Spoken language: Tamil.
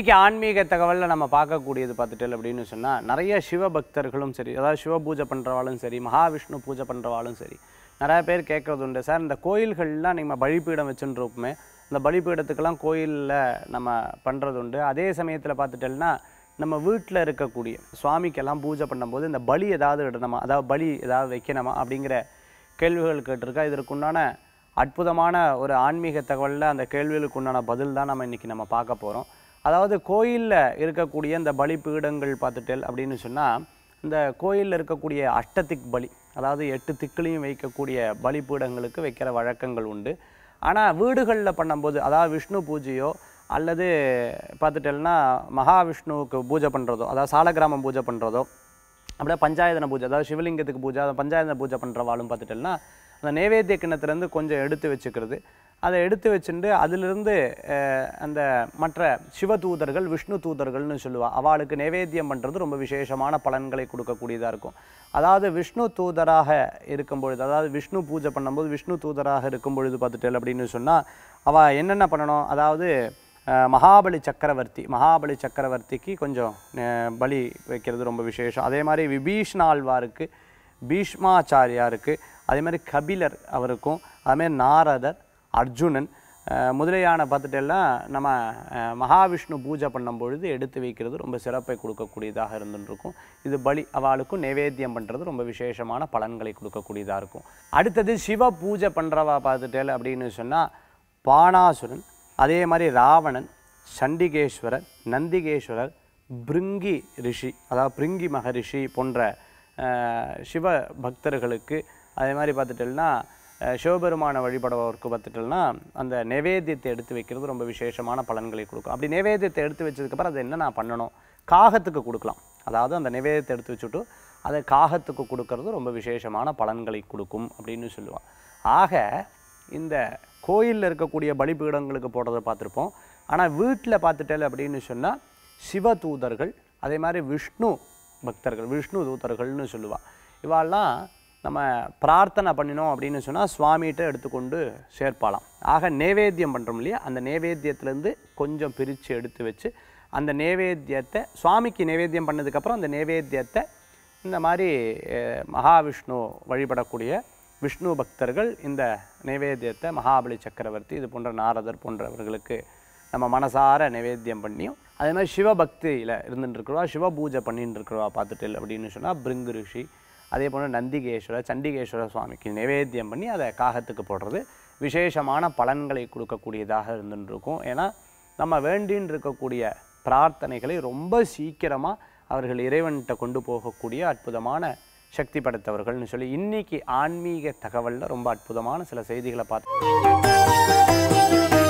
இன்றைக்கி ஆன்மீக தகவலில் நம்ம பார்க்கக்கூடியது பார்த்துட்டு அப்படின்னு சொன்னால் நிறைய சிவ பக்தர்களும் சரி அதாவது சிவ பூஜை பண்ணுறவாளும் சரி மகாவிஷ்ணு பூஜை பண்ணுறவாளும் சரி நிறையா பேர் கேட்குறது உண்டு சார் இந்த கோயில்கள்லாம் நீங்கள் பலிப்பீடம் வச்சுருப்போமே இந்த பலிப்பீடத்துக்கெல்லாம் கோயிலில் நம்ம பண்ணுறது உண்டு அதே சமயத்தில் பார்த்துட்டோம்னா நம்ம வீட்டில் இருக்கக்கூடிய சுவாமிக்கெல்லாம் பூஜை பண்ணும்போது இந்த பலி ஏதாவது இடணுமா அதாவது பலி ஏதாவது வைக்கணுமா அப்படிங்கிற கேள்விகள் கேட்டிருக்கா இதற்குண்டான அற்புதமான ஒரு ஆன்மீக தகவலில் அந்த கேள்விகளுக்கு உண்டான பதில் தான் நம்ம இன்றைக்கி நம்ம பார்க்க போகிறோம் அதாவது கோயிலில் இருக்கக்கூடிய இந்த பீடங்கள் பார்த்துட்டல் அப்படின்னு சொன்னால் இந்த கோயிலில் இருக்கக்கூடிய அஷ்டதிக் பலி அதாவது எட்டு திக்குலையும் வைக்கக்கூடிய பலி பீடங்களுக்கு வைக்கிற வழக்கங்கள் உண்டு ஆனால் வீடுகளில் பண்ணும்போது அதாவது விஷ்ணு பூஜையோ அல்லது பார்த்துட்டேன்னா மகாவிஷ்ணுவுக்கு பூஜை பண்ணுறதோ அதாவது சாலகிராமம் பூஜை பண்ணுறதோ அப்படியே பஞ்சாயத்தன பூஜை அதாவது சிவலிங்கத்துக்கு பூஜை அதை பஞ்சாயத்தன பூஜை பண்ணுறவாளும் பார்த்துட்டேன்னா அந்த நைவேத்திய கிண்ணத்துலேருந்து கொஞ்சம் எடுத்து வச்சுக்கிறது அதை எடுத்து வச்சுட்டு அதிலிருந்து அந்த மற்ற சிவ தூதர்கள் விஷ்ணு தூதர்கள்னு சொல்லுவாள் அவளுக்கு நைவேத்தியம் பண்ணுறது ரொம்ப விசேஷமான பலன்களை கொடுக்கக்கூடியதாக இருக்கும் அதாவது விஷ்ணு தூதராக இருக்கும் பொழுது அதாவது விஷ்ணு பூஜை பண்ணும்போது விஷ்ணு தூதராக இருக்கும் பொழுது பார்த்துட்டு அப்படின்னு சொன்னால் அவள் என்னென்ன பண்ணணும் அதாவது மகாபலி சக்கரவர்த்தி மகாபலி சக்கரவர்த்திக்கு கொஞ்சம் பலி வைக்கிறது ரொம்ப விசேஷம் அதே மாதிரி விபீஷ்ணாழ்வாருக்கு பீஷ்மாச்சாரியாருக்கு அதே மாதிரி கபிலர் அவருக்கும் அதே நாரதர் அர்ஜுனன் முதலையான பார்த்துட்டெல்லாம் நம்ம மகாவிஷ்ணு பூஜை பண்ணும் பொழுது எடுத்து வைக்கிறது ரொம்ப சிறப்பை கொடுக்கக்கூடியதாக இருந்துருக்கும் இது பலி அவளுக்கும் நைவேத்தியம் பண்ணுறது ரொம்ப விசேஷமான பலன்களை கொடுக்கக்கூடியதாக இருக்கும் அடுத்தது சிவ பூஜை பண்ணுறவா பார்த்துட்டேல் அப்படின்னு சொன்னால் பாணாசுரன் அதே மாதிரி ராவணன் சண்டிகேஸ்வரர் நந்திகேஸ்வரர் பிருங்கி ரிஷி அதாவது பிருங்கி மகரிஷி போன்ற சிவ பக்தர்களுக்கு அதே மாதிரி பார்த்துட்டேன்னா சிவபெருமானை வழிபடவருக்கு பார்த்துட்டோம்னா அந்த நெவேத்தியத்தை எடுத்து வைக்கிறது ரொம்ப விசேஷமான பலன்களை கொடுக்கும் அப்படி நெவேத்தியத்தை எடுத்து வச்சதுக்கப்புறம் அதை என்ன நான் பண்ணணும் காகத்துக்கு கொடுக்கலாம் அதாவது அந்த நிவேதத்தை எடுத்து வச்சுட்டு அதை காகத்துக்கு கொடுக்கறது ரொம்ப விசேஷமான பலன்களை கொடுக்கும் அப்படின்னு சொல்லுவான் ஆக இந்த கோயிலில் இருக்கக்கூடிய பலிபீடங்களுக்கு போடுறதை பார்த்துருப்போம் ஆனால் வீட்டில் பார்த்துட்டேன் அப்படின்னு சொன்னால் சிவ தூதர்கள் அதே மாதிரி விஷ்ணு பக்தர்கள் விஷ்ணு தூதர்கள்னு சொல்லுவாள் இவாள்லாம் நம்ம பிரார்த்தனை பண்ணினோம் அப்படின்னு சொன்னால் சுவாமிகிட்ட எடுத்துக்கொண்டு சேர்ப்பாலாம் ஆக நேவேத்தியம் பண்ணுறோம் இல்லையா அந்த நேவேத்தியத்துலேருந்து கொஞ்சம் பிரித்து எடுத்து வச்சு அந்த நேவேத்தியத்தை சுவாமிக்கு நேவேத்தியம் பண்ணதுக்கப்புறம் அந்த நேவேத்தியத்தை இந்த மாதிரி மகாவிஷ்ணு வழிபடக்கூடிய விஷ்ணு பக்தர்கள் இந்த நைவேத்தியத்தை மகாபலி சக்கரவர்த்தி இது போன்ற நாரதர் போன்றவர்களுக்கு நம்ம மனசார நைவேத்தியம் பண்ணியும் அதே மாதிரி சிவபக்தியில் இருந்துட்டுருக்குறவா சிவபூஜை பண்ணிட்டு இருக்கிறவா பார்த்துட்டு அப்படின்னு சொன்னால் பிருங்கு ரிஷி அதே போல் நந்திகேஸ்வர சண்டிகேஸ்வர சுவாமிக்கு நிவேத்தியம் பண்ணி அதை காகத்துக்கு போடுறது விசேஷமான பலன்களை கொடுக்கக்கூடியதாக இருந்துருக்கும் ஏன்னா நம்ம வேண்டின்னு இருக்கக்கூடிய பிரார்த்தனைகளை ரொம்ப சீக்கிரமாக அவர்கள் இறைவன்கிட்ட கொண்டு போகக்கூடிய அற்புதமான சக்தி படைத்தவர்கள்னு சொல்லி இன்றைக்கி ஆன்மீக தகவலில் ரொம்ப அற்புதமான சில செய்திகளை பார்த்து